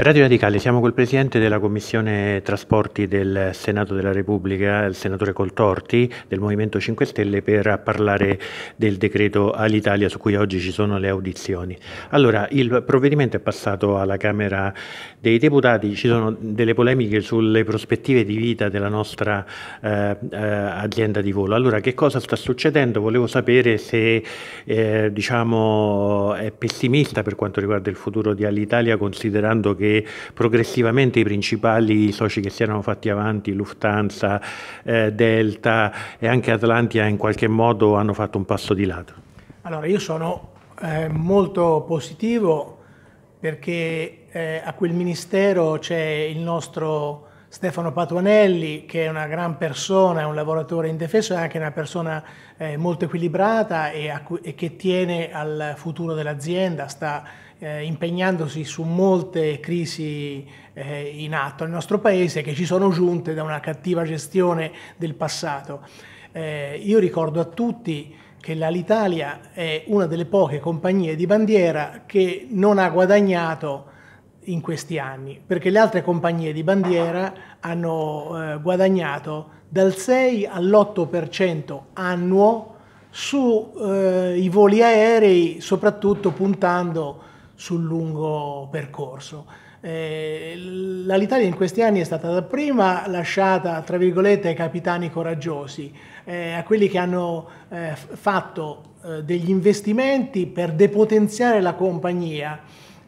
Radio Radicale, siamo col Presidente della Commissione Trasporti del Senato della Repubblica, il Senatore Coltorti del Movimento 5 Stelle, per parlare del decreto all'Italia su cui oggi ci sono le audizioni. Allora, il provvedimento è passato alla Camera dei Deputati, ci sono delle polemiche sulle prospettive di vita della nostra eh, eh azienda di volo. Allora, che cosa sta succedendo? Volevo sapere se eh, diciamo, è pessimista per quanto riguarda il futuro di Alitalia, considerando che che progressivamente i principali soci che si erano fatti avanti, Lufthansa, eh, Delta e anche Atlantia in qualche modo hanno fatto un passo di lato? Allora io sono eh, molto positivo perché eh, a quel ministero c'è il nostro Stefano Patuanelli, che è una gran persona, è un lavoratore indefesso, è anche una persona eh, molto equilibrata e, e, che tiene al futuro dell'azienda, sta eh, impegnandosi su molte crisi eh, in atto nel nostro paese che ci sono giunte da una cattiva gestione del passato. Eh, io ricordo a tutti che l'Alitalia è una delle poche compagnie di bandiera che non ha guadagnato in questi anni, perché le altre compagnie di bandiera hanno eh, guadagnato dal 6 all'8% annuo sui eh, voli aerei, soprattutto puntando sul lungo percorso. Eh, L'Alitalia in questi anni è stata dapprima lasciata, tra virgolette, ai capitani coraggiosi, eh, a quelli che hanno eh, fatto eh, degli investimenti per depotenziare la compagnia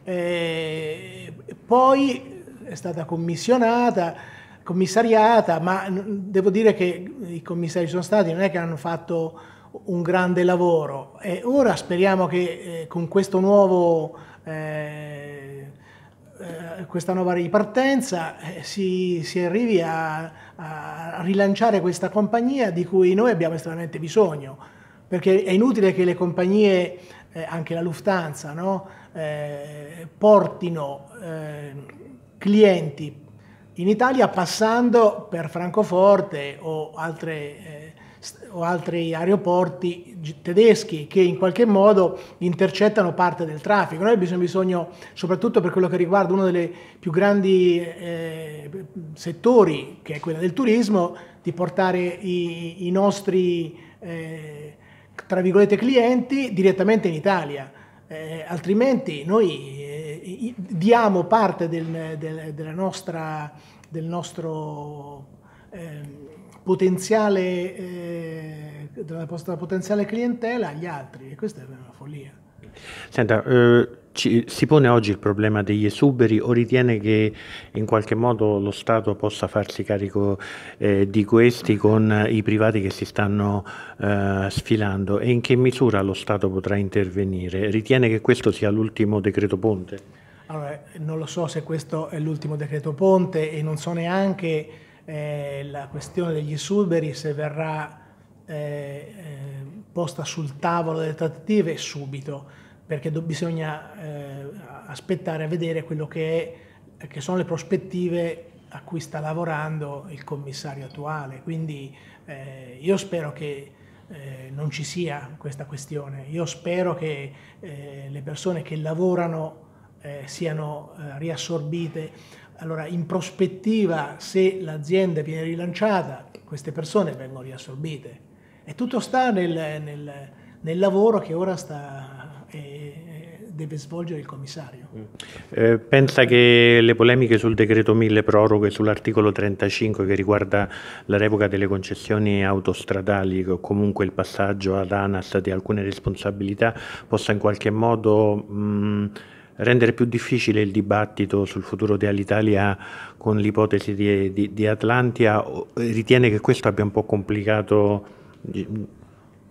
eh, poi è stata commissionata, commissariata, ma devo dire che i commissari sono stati, non è che hanno fatto un grande lavoro. E ora speriamo che eh, con questo nuovo... Eh, eh questa nuova ripartenza eh, si, si arrivi a, a rilanciare questa compagnia di cui noi abbiamo estremamente bisogno, perché è inutile che le compagnie eh, anche la Lufthansa, no? eh, portino eh, clienti in Italia passando per Francoforte o, altre, eh, o altri aeroporti tedeschi che in qualche modo intercettano parte del traffico. Noi abbiamo bisogno, soprattutto per quello che riguarda uno dei più grandi eh, settori, che è quello del turismo, di portare i, i nostri... Eh, tra virgolette, clienti direttamente in Italia. Eh, altrimenti noi eh, diamo parte del, del, nostra, del nostro ehm, eh, potenziale, della nostra potenziale clientela agli altri e questa è una follia. Senta, eh, ci, si pone oggi il problema degli esuberi o ritiene che in qualche modo lo Stato possa farsi carico eh, di questi con i privati che si stanno eh, sfilando e in che misura lo Stato potrà intervenire? Ritiene che questo sia l'ultimo decreto ponte? Allora, non lo so se questo è l'ultimo decreto ponte e non so neanche eh, la questione degli esuberi se verrà eh, eh, posta sul tavolo delle trattative subito perché do, bisogna eh, aspettare a vedere quello che, è, che, sono le prospettive a cui sta lavorando il commissario attuale. Quindi eh, io spero che eh, non ci sia questa questione. Io spero che eh, le persone che lavorano eh, siano eh, riassorbite. Allora, in prospettiva, se l'azienda viene rilanciata, queste persone vengono riassorbite. E tutto sta nel, nel nel lavoro che ora sta, eh, eh deve svolgere il commissario. Mm. Eh, pensa che le polemiche sul decreto 1000 proroghe sull'articolo 35 che riguarda la revoca delle concessioni autostradali o comunque il passaggio ad ANAS di alcune responsabilità possa in qualche modo... Mh, mm, rendere più difficile il dibattito sul futuro dell'Italia con l'ipotesi di, di, di Atlantia, eh, ritiene che questo abbia un po' complicato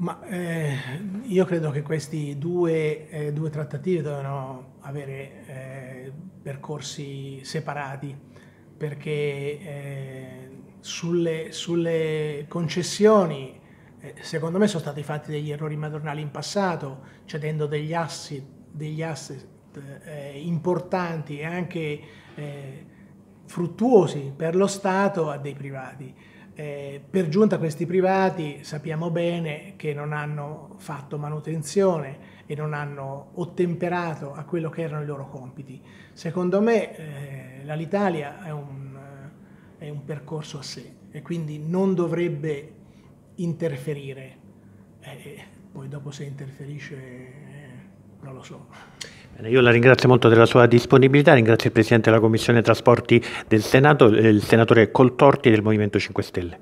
ma eh, io credo che queste due, eh, due, trattative dovevano avere eh, percorsi separati perché eh, sulle, sulle, concessioni eh, secondo me sono stati fatti degli errori madornali in passato cedendo degli asset, degli asset eh, importanti e anche fruttuosi per lo Stato a dei privati eh, per giunta questi privati sappiamo bene che non hanno fatto manutenzione e non hanno ottemperato a quello che erano i loro compiti. Secondo me eh, l'Alitalia è eh, è un percorso a sé e quindi non dovrebbe interferire. Eh, eh, poi dopo se interferisce non lo so. Bene, io la ringrazio molto della sua disponibilità, ringrazio il Presidente della Commissione Trasporti del Senato, eh, il Senatore Coltorti del Movimento 5 Stelle.